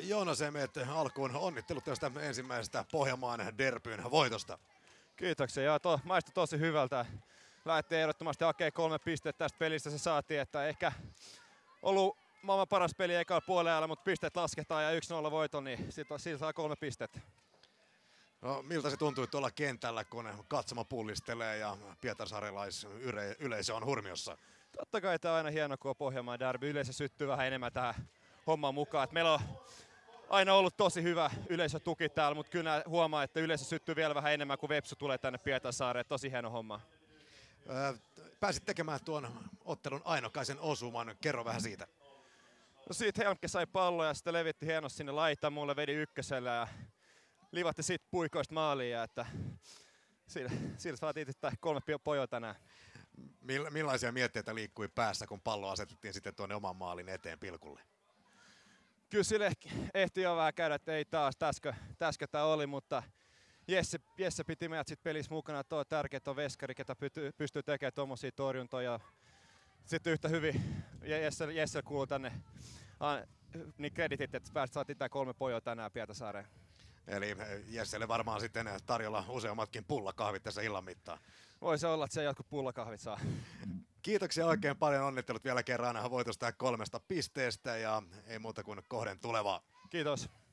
Joonas Emet alkuun onnittelut tästä ensimmäisestä Pohjanmaan derbyn voitosta. Kiitoksia ja to, maistui tosi hyvältä. Lähti ehdottomasti hakemaan kolme pistettä tästä pelistä se saatiin, että ehkä ollut maailman paras peli eka puolella, mutta pisteet lasketaan ja 1-0 voito, niin siitä, siitä saa kolme pistettä. No, miltä se tuntui tuolla kentällä, kun katsoma pullistelee ja yleisö on hurmiossa? Totta kai tämä on aina hieno, kun on Pohjanmaan derby. Yleisö syttyy vähän enemmän tähän homma mukaan. Et meillä on aina ollut tosi hyvä yleisötuki täällä, mutta kyllä huomaa, että yleisö syttyy vielä vähän enemmän, kuin Vepsu tulee tänne Pietasaareen. Tosi hieno homma. Pääsit tekemään tuon ottelun ainokaisen osuman. Kerro vähän siitä. No siitä Helmke sai palloa ja sitten levitti hienosti sinne laita Mulle vedi ykkösellä ja livatti siitä puikoista maaliin. Ja että siitä, siitä saatiin itse kolme pojoa tänään. Millaisia mietteitä liikkui päässä, kun pallo asetettiin sitten tuonne oman maalin eteen pilkulle? kyllä sille ehti jo vähän käydä, että ei taas, täskö, täskö tämä oli, mutta Jesse, Jesse piti meidät sitten pelissä mukana, tuo tärkeä tuo veskari, ketä pystyy, pystyy tekemään tuommoisia torjuntoja. Sitten yhtä hyvin Jesse, Jesse kuuluu tänne niin kreditit, että päästä saatiin tämä kolme pojoa tänään Pietasaareen. Eli Jesselle varmaan sitten tarjolla useammatkin pullakahvit tässä illan mittaan. se olla, että se jotkut pullakahvit saa. Kiitoksia oikein paljon. Onnittelut vielä kerran voitosta ja kolmesta pisteestä ja ei muuta kuin kohden tulevaa. Kiitos.